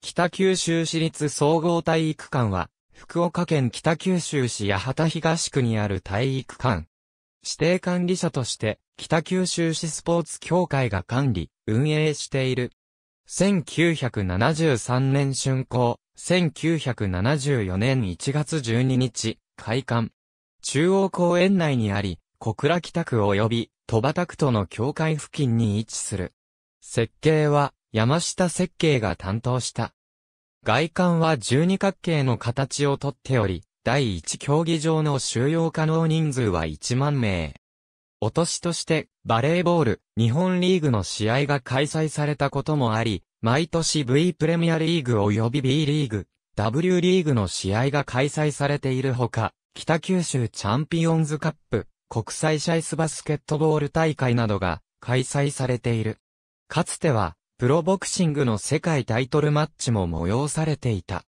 北九州市立総合体育館は、福岡県北九州市八幡東区にある体育館。指定管理者として、北九州市スポーツ協会が管理、運営している。1973年春行、1974年1月12日、開館。中央公園内にあり、小倉北区及び、戸畑区との境界付近に位置する。設計は、山下設計が担当した。外観は十二角形の形をとっており、第一競技場の収容可能人数は1万名。お年として、バレーボール、日本リーグの試合が開催されたこともあり、毎年 V プレミアリーグ及び B リーグ、W リーグの試合が開催されているほか、北九州チャンピオンズカップ、国際シャイスバスケットボール大会などが開催されている。かつては、プロボクシングの世界タイトルマッチも催されていた。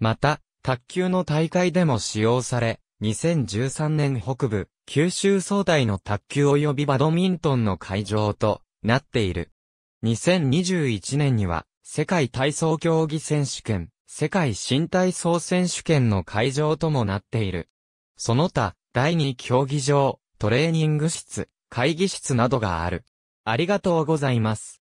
また、卓球の大会でも使用され、2013年北部、九州総体の卓球及びバドミントンの会場となっている。2021年には、世界体操競技選手権、世界新体操選手権の会場ともなっている。その他、第2競技場、トレーニング室、会議室などがある。ありがとうございます。